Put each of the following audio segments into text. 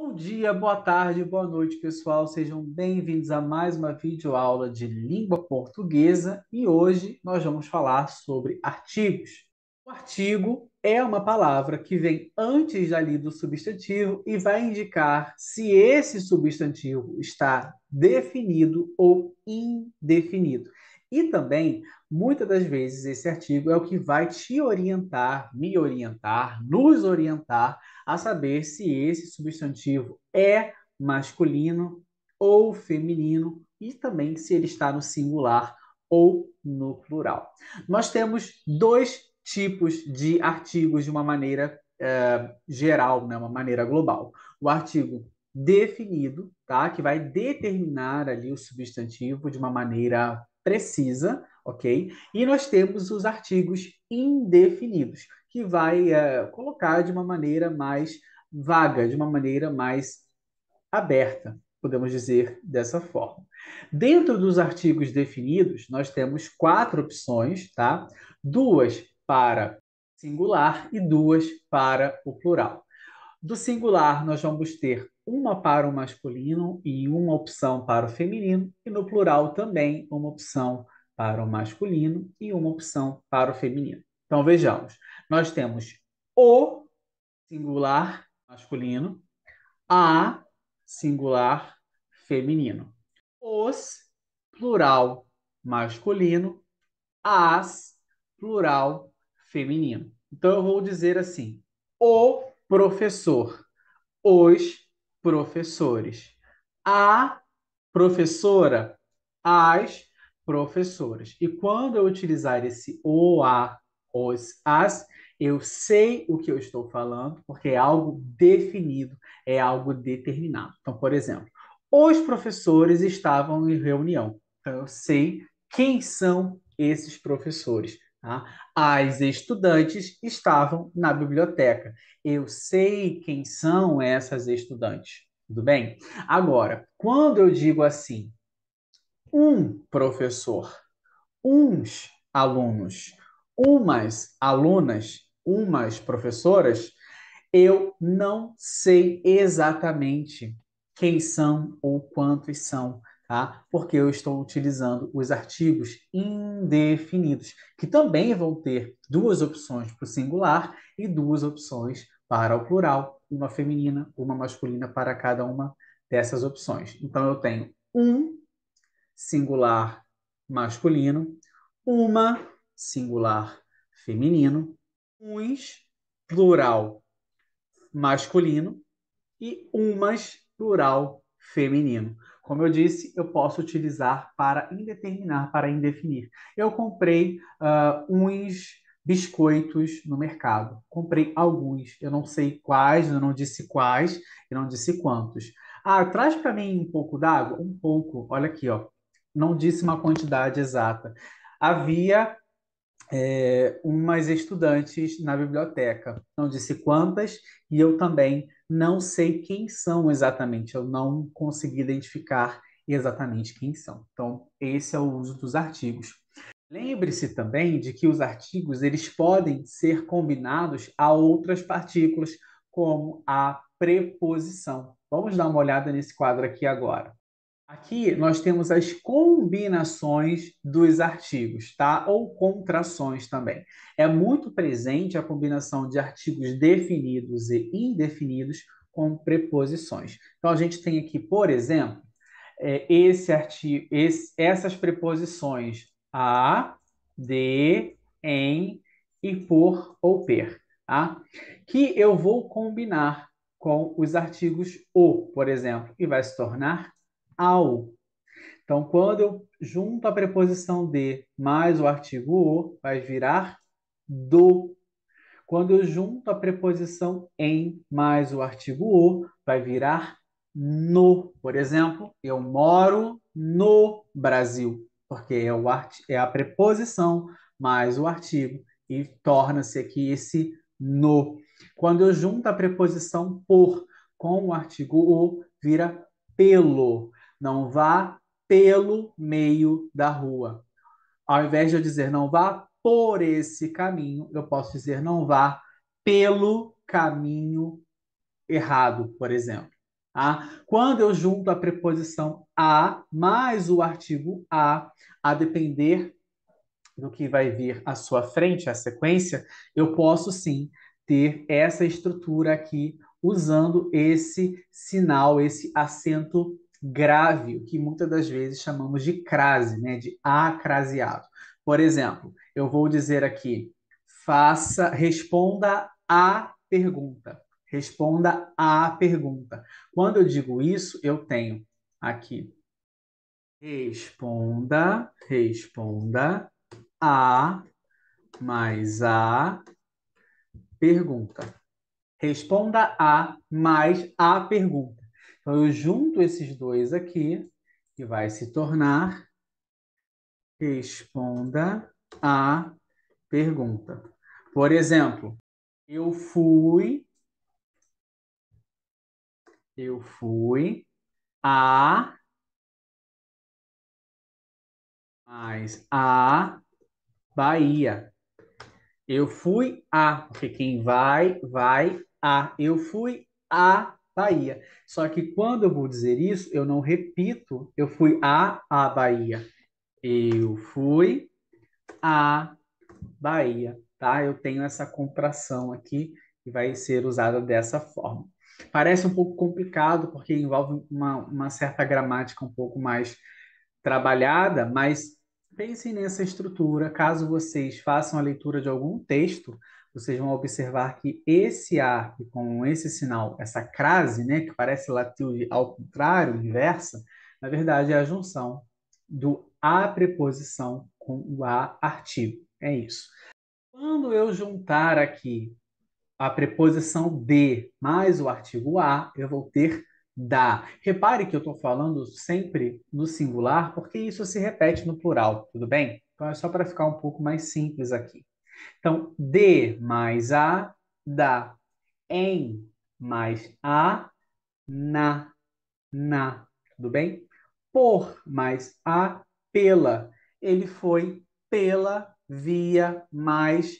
Bom dia, boa tarde, boa noite, pessoal. Sejam bem-vindos a mais uma videoaula de língua portuguesa e hoje nós vamos falar sobre artigos. O artigo é uma palavra que vem antes ali do substantivo e vai indicar se esse substantivo está definido ou indefinido. E também, muitas das vezes, esse artigo é o que vai te orientar, me orientar, nos orientar a saber se esse substantivo é masculino ou feminino e também se ele está no singular ou no plural. Nós temos dois tipos de artigos de uma maneira eh, geral, né, uma maneira global. O artigo definido, tá? Que vai determinar ali o substantivo de uma maneira precisa, ok? E nós temos os artigos indefinidos, que vai é, colocar de uma maneira mais vaga, de uma maneira mais aberta, podemos dizer dessa forma. Dentro dos artigos definidos, nós temos quatro opções, tá? Duas para singular e duas para o plural. Do singular, nós vamos ter uma para o masculino e uma opção para o feminino, e no plural também uma opção para o masculino e uma opção para o feminino. Então vejamos, nós temos o singular masculino, a singular feminino, os plural masculino, as plural feminino. Então eu vou dizer assim: o professor, os professores. A professora, as professoras. E quando eu utilizar esse o, a, os, as, eu sei o que eu estou falando, porque é algo definido, é algo determinado. Então, por exemplo, os professores estavam em reunião. Então, eu sei quem são esses professores. Tá? As estudantes estavam na biblioteca. Eu sei quem são essas estudantes, tudo bem? Agora, quando eu digo assim, um professor, uns alunos, umas alunas, umas professoras, eu não sei exatamente quem são ou quantos são, tá? porque eu estou utilizando os artigos indefinidos, que também vão ter duas opções para o singular e duas opções para o plural, uma feminina, uma masculina para cada uma dessas opções. Então, eu tenho um singular masculino, uma singular feminino, uns plural masculino e umas plural feminino. Como eu disse, eu posso utilizar para indeterminar, para indefinir. Eu comprei uh, uns biscoitos no mercado. Comprei alguns, eu não sei quais, eu não disse quais, eu não disse quantos. Ah, traz para mim um pouco d'água? Um pouco, olha aqui, ó. Não disse uma quantidade exata. Havia é, umas estudantes na biblioteca. Não disse quantas, e eu também não sei quem são exatamente, eu não consegui identificar exatamente quem são. Então, esse é o uso dos artigos. Lembre-se também de que os artigos eles podem ser combinados a outras partículas, como a preposição. Vamos dar uma olhada nesse quadro aqui agora. Aqui nós temos as combinações dos artigos, tá? Ou contrações também. É muito presente a combinação de artigos definidos e indefinidos com preposições. Então a gente tem aqui, por exemplo, é, esse artigo, esse, essas preposições a, de, em e por ou per, tá? Que eu vou combinar com os artigos o, por exemplo, e vai se tornar ao. Então, quando eu junto a preposição de mais o artigo o, vai virar do. Quando eu junto a preposição em mais o artigo o, vai virar no. Por exemplo, eu moro no Brasil, porque é, o art... é a preposição mais o artigo, e torna-se aqui esse no. Quando eu junto a preposição por com o artigo o, vira pelo. Não vá pelo meio da rua. Ao invés de eu dizer não vá por esse caminho, eu posso dizer não vá pelo caminho errado, por exemplo. Tá? Quando eu junto a preposição a mais o artigo a, a depender do que vai vir à sua frente, a sequência, eu posso sim ter essa estrutura aqui usando esse sinal, esse acento grave, o que muitas das vezes chamamos de crase, né? de acraseado. Por exemplo, eu vou dizer aqui, faça, responda a pergunta. Responda a pergunta. Quando eu digo isso, eu tenho aqui. Responda, responda a mais a pergunta. Responda a mais a pergunta. Então, eu junto esses dois aqui, e vai se tornar responda a pergunta. Por exemplo, eu fui eu fui a mais a Bahia. Eu fui a, porque quem vai, vai a. Eu fui a Bahia. Tá Só que quando eu vou dizer isso, eu não repito, eu fui a a Bahia. Eu fui a Bahia, tá? Eu tenho essa contração aqui que vai ser usada dessa forma. Parece um pouco complicado, porque envolve uma, uma certa gramática um pouco mais trabalhada, mas pensem nessa estrutura. Caso vocês façam a leitura de algum texto, vocês vão observar que esse a com esse sinal, essa crase, né, que parece latil ao contrário, inversa, na verdade é a junção do a preposição com o a artigo. É isso. Quando eu juntar aqui a preposição de mais o artigo a, eu vou ter da. Repare que eu estou falando sempre no singular, porque isso se repete no plural, tudo bem? Então é só para ficar um pouco mais simples aqui. Então, de mais a, dá Em mais a, na, na. Tudo bem? Por mais a, pela. Ele foi pela via mais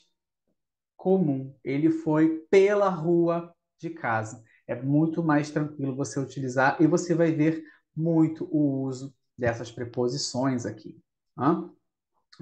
comum. Ele foi pela rua de casa. É muito mais tranquilo você utilizar e você vai ver muito o uso dessas preposições aqui. Hã?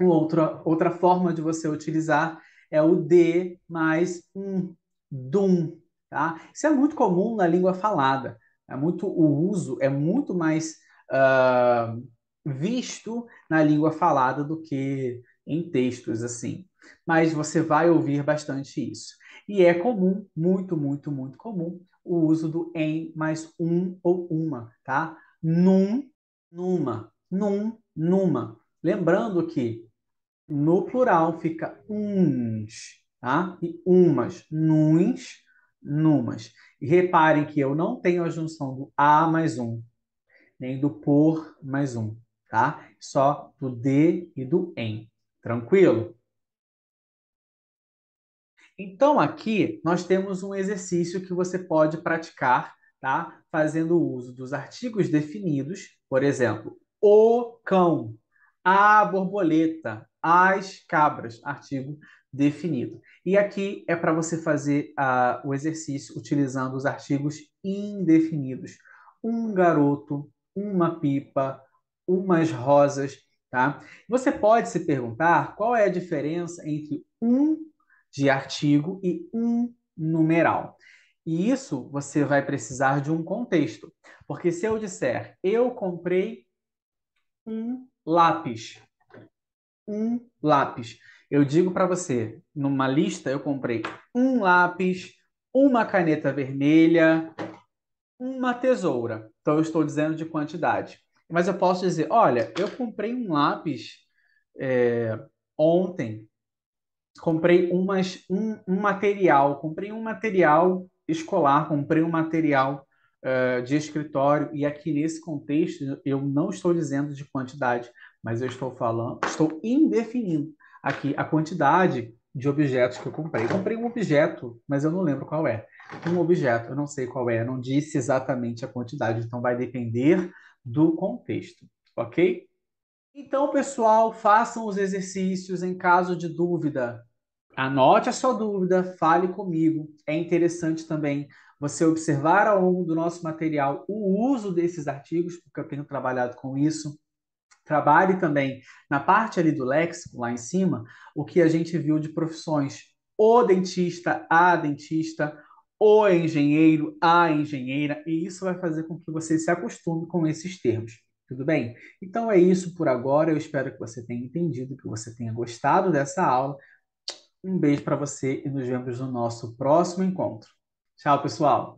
Outra, outra forma de você utilizar é o D mais um, dum, tá? Isso é muito comum na língua falada. É muito, o uso é muito mais uh, visto na língua falada do que em textos, assim. Mas você vai ouvir bastante isso. E é comum, muito, muito, muito comum, o uso do em mais um ou uma, tá? Num, numa. Num, numa. Lembrando que no plural fica uns, tá? E umas, nuns, numas. E reparem que eu não tenho a junção do a mais um, nem do por mais um, tá? Só do de e do em. Tranquilo? Então, aqui nós temos um exercício que você pode praticar, tá? Fazendo uso dos artigos definidos, por exemplo, o cão a borboleta, as cabras, artigo definido. E aqui é para você fazer uh, o exercício utilizando os artigos indefinidos. Um garoto, uma pipa, umas rosas, tá? Você pode se perguntar qual é a diferença entre um de artigo e um numeral. E isso você vai precisar de um contexto. Porque se eu disser eu comprei um lápis. Um lápis. Eu digo para você, numa lista eu comprei um lápis, uma caneta vermelha, uma tesoura. Então eu estou dizendo de quantidade. Mas eu posso dizer, olha, eu comprei um lápis é, ontem, comprei umas, um, um material, comprei um material escolar, comprei um material uh, de escritório, e aqui nesse contexto eu não estou dizendo de quantidade, mas eu estou falando, estou indefinindo aqui a quantidade de objetos que eu comprei. comprei um objeto, mas eu não lembro qual é. Um objeto, eu não sei qual é, não disse exatamente a quantidade, então vai depender do contexto, ok? Então, pessoal, façam os exercícios em caso de dúvida. Anote a sua dúvida, fale comigo. É interessante também você observar ao longo do nosso material o uso desses artigos, porque eu tenho trabalhado com isso. Trabalhe também na parte ali do léxico, lá em cima, o que a gente viu de profissões. O dentista, a dentista, o engenheiro, a engenheira, e isso vai fazer com que você se acostume com esses termos. Tudo bem? Então é isso por agora. Eu espero que você tenha entendido, que você tenha gostado dessa aula. Um beijo para você e nos vemos no nosso próximo encontro. Tchau, pessoal.